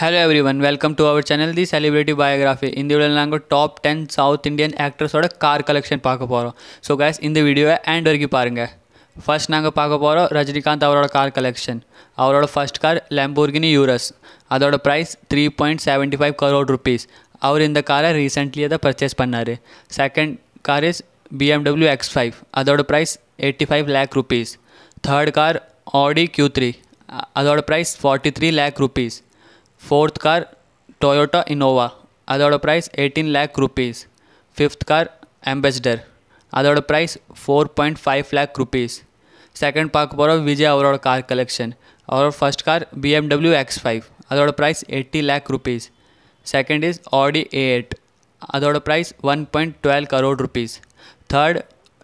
hello everyone welcome to our channel the celebrity biography India top ten South Indian आक्ट्रसोड car collection पाकपो video and वर्की पारें first ना पाकपो Rajinikanth car collection first car Lamborghini Urus price three point seventy five crore rupee और कारे recently पर्चे पड़ी second car is B MW X five price eighty five lakh rupee third car Audi Q three अोड़ forty three lakh rupees fourth car Toyota Innova अदोड price eighteen lakh rupee fifth car Ambassador अदोड price four point five lakh rupee second पाक विजय और car collection और first car B MW X five अदोड price eighty lakh rupee second is Audi A eight अदोड price one point twelve crore rupees third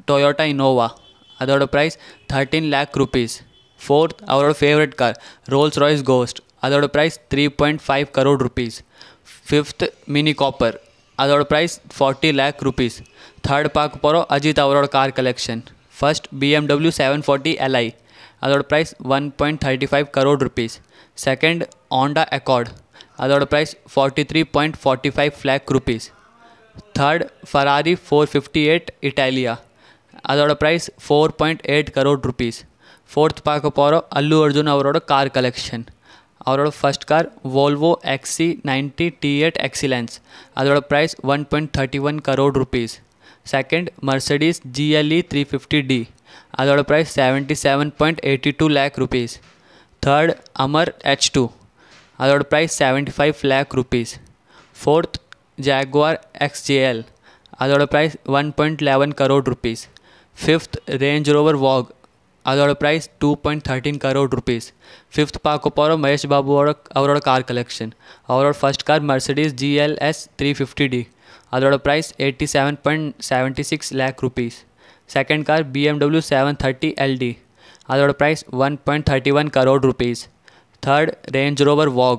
Toyota Innova अदोड price thirteen lakh rupee fourth அவரோட favourite car Rolls Royce Ghost அதோட price three point five crore rupees fifth Mini copper அதோட price forty lakh rupees third பார்க்க போகிறோம் அஜித் அவரோட car collection first BMW seven forty LI அதோட price one point thirty five crore rupees second Honda Accord அதோட price forty three point forty five lakh rupees third Ferrari four fifty eight Italia அதோட price four point eight crore rupees fourth पाक पोर Allu Arjun car collection और first car Volvo XC ninety T eight Excellence अदोड price one point thirty one crore rupee second Mercedes G L E three fifty D अदोड price seventy seven point eighty two lakh rupee third Hummer H two अदोड price seventy five lakh rupee fourth Jaguar X J L अदोड price one point eleven crore rupee fifth Range Rover Vogue அதோட price two point thirteen crore rupees fifth பார்க்க போகிறோம் மகேஷ் பாபுவோட அவரோட car collection அவரோட first car Mercedes GLS three fifty D அதோட price eighty seven point seventy six lakh rupees second car BMW seven thirty LD அதோட price one point thirty one crore rupees third Range Rover Vogue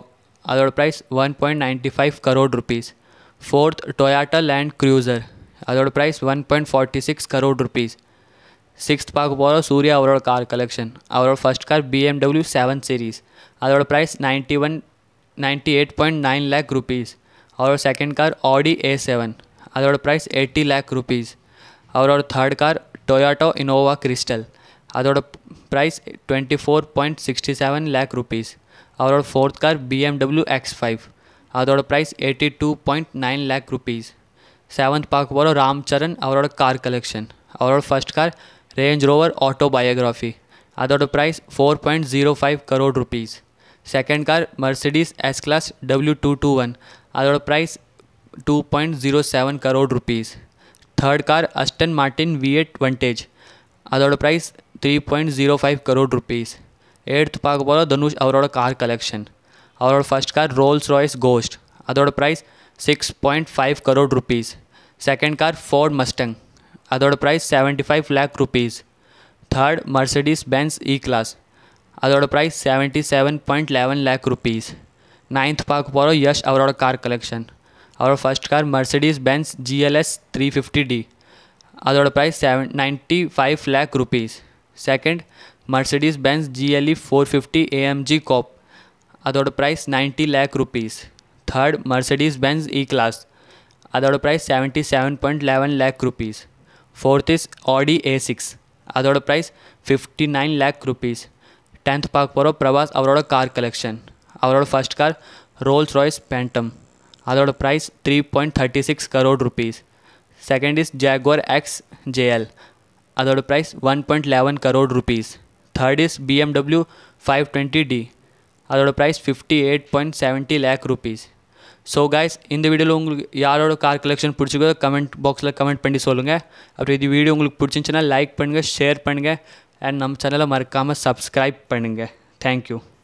அதோட price one point ninety five crore rupees fourth Toyota Land Cruiser அதோட price one point forty six crore rupees six पार्क बोलो Surya overall car collection overall first car B M seven series overall price ninety one ninety eight point nine lakh rupees और second car Audi A seven other price eighty lakh rupees और third car Toyota Innova crystal other price twenty four point sixty seven lakh rupees और fourth car B M W X five other price eighty two point nine lakh rupees seventh park बोलो रामचरण और car collection और first car Range Rover autobiography at the price 4.05 crore rupees second car Mercedes S class W two to one at price 2.07 crore rupees third car Aston Martin V eight Vantage at price 3.05 crore rupees eighth पाक बोलो धनुष और car collection और first car Rolls Royce Ghost अदौड़ price 6.5 crore rupees second car Ford Mustang அதோட price seventy five lakh rupees third Mercedes Benz E class अदोड़ price seventy seven point eleven lakh rupees ninth पार्क पोरो यश अवरोड कार कलेक्शन और first car Mercedes Benz G L S three fifty D अदोड़ price seven ninety five lakh rupees second Mercedes Benz G L E four fifty A M G coupe अदोड़ price ninety lakh rupees third Mercedes Benz E class अदोड़ price seventy seven point eleven lakh rupees fourth is Audi A six अदोड price fifty nine lakh rupee ten पाकपो Prabhas car collection first car Rolls Royce Phantom अदोड price three point thirty six crore rupee second is Jaguar X JL अदोड price one point eleven crore rupee third is B M W five twenty D अदोड price fifty eight point seventy lakh rupee so guys in the video लो आपको यार और car collection please अगर comment box में comment பண்ணி சொல்லுங்க அப்படியே இந்த வீடியோ உங்களுக்கு பிடிச்சின்னா லைக் பண்ணுங்க ஷேர் பண்ணுங்க and நம்ம சேனல்ல மறக்காம subscribe பண்ணுங்க thank you